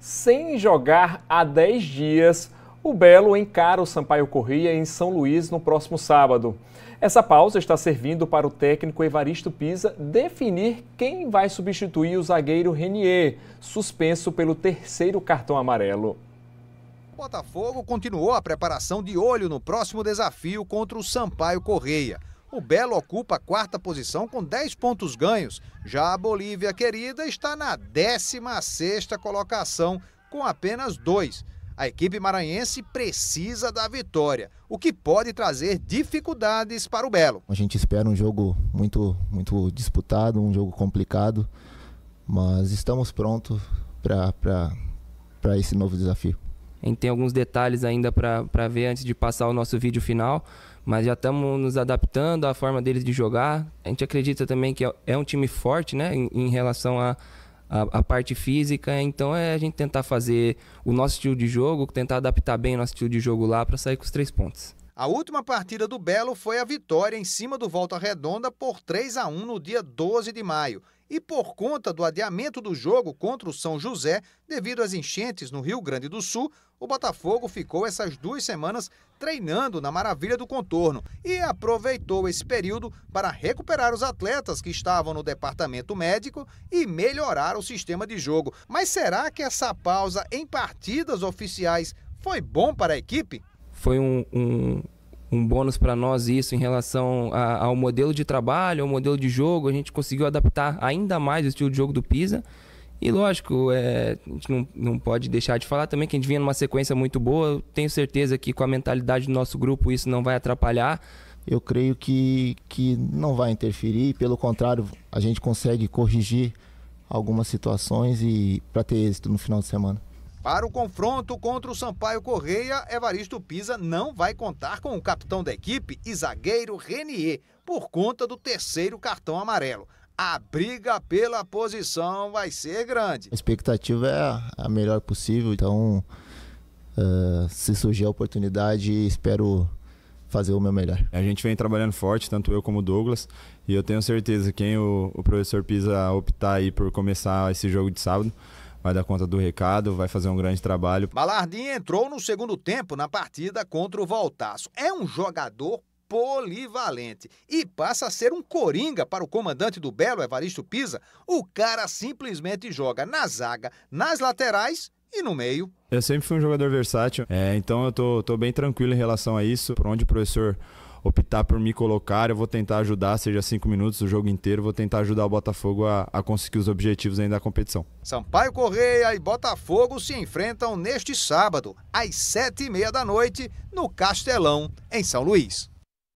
Sem jogar há 10 dias, o Belo encara o Sampaio Corrêa em São Luís no próximo sábado. Essa pausa está servindo para o técnico Evaristo Pisa definir quem vai substituir o zagueiro Renier, suspenso pelo terceiro cartão amarelo. Botafogo continuou a preparação de olho no próximo desafio contra o Sampaio Correia. O Belo ocupa a quarta posição com 10 pontos ganhos. Já a Bolívia querida está na 16ª colocação com apenas dois. A equipe maranhense precisa da vitória, o que pode trazer dificuldades para o Belo. A gente espera um jogo muito muito disputado, um jogo complicado, mas estamos prontos para esse novo desafio gente tem alguns detalhes ainda para ver antes de passar o nosso vídeo final, mas já estamos nos adaptando à forma deles de jogar. A gente acredita também que é, é um time forte, né, em, em relação a, a, a, parte física. Então é a gente tentar fazer o nosso estilo de jogo, tentar adaptar bem o nosso estilo de jogo lá para sair com os três pontos. A última partida do Belo foi a vitória em cima do Volta Redonda por 3 a 1 no dia 12 de maio e por conta do adiamento do jogo contra o São José devido às enchentes no Rio Grande do Sul, o Botafogo ficou essas duas semanas treinando na Maravilha do Contorno e aproveitou esse período para recuperar os atletas que estavam no departamento médico e melhorar o sistema de jogo. Mas será que essa pausa em partidas oficiais foi bom para a equipe? Foi um, um um bônus para nós isso em relação a, ao modelo de trabalho, ao modelo de jogo. A gente conseguiu adaptar ainda mais o estilo de jogo do Pisa. E lógico, é, a gente não, não pode deixar de falar também que a gente vinha numa sequência muito boa. Eu tenho certeza que com a mentalidade do nosso grupo isso não vai atrapalhar. Eu creio que, que não vai interferir, pelo contrário, a gente consegue corrigir algumas situações e para ter êxito no final de semana. Para o confronto contra o Sampaio Correia, Evaristo Pisa não vai contar com o capitão da equipe e zagueiro Renier por conta do terceiro cartão amarelo. A briga pela posição vai ser grande. A expectativa é a melhor possível, então uh, se surgir a oportunidade, espero fazer o meu melhor. A gente vem trabalhando forte, tanto eu como o Douglas, e eu tenho certeza que quem o, o professor Pisa optar aí por começar esse jogo de sábado, vai dar conta do recado, vai fazer um grande trabalho. Balardim entrou no segundo tempo na partida contra o Voltaço. É um jogador polivalente e passa a ser um coringa para o comandante do Belo, Evaristo Pisa. O cara simplesmente joga na zaga, nas laterais e no meio. Eu sempre fui um jogador versátil, é, então eu tô, tô bem tranquilo em relação a isso. Por onde o professor optar por me colocar, eu vou tentar ajudar, seja cinco minutos, o jogo inteiro, vou tentar ajudar o Botafogo a, a conseguir os objetivos ainda da competição. Sampaio Correia e Botafogo se enfrentam neste sábado, às sete e meia da noite, no Castelão, em São Luís.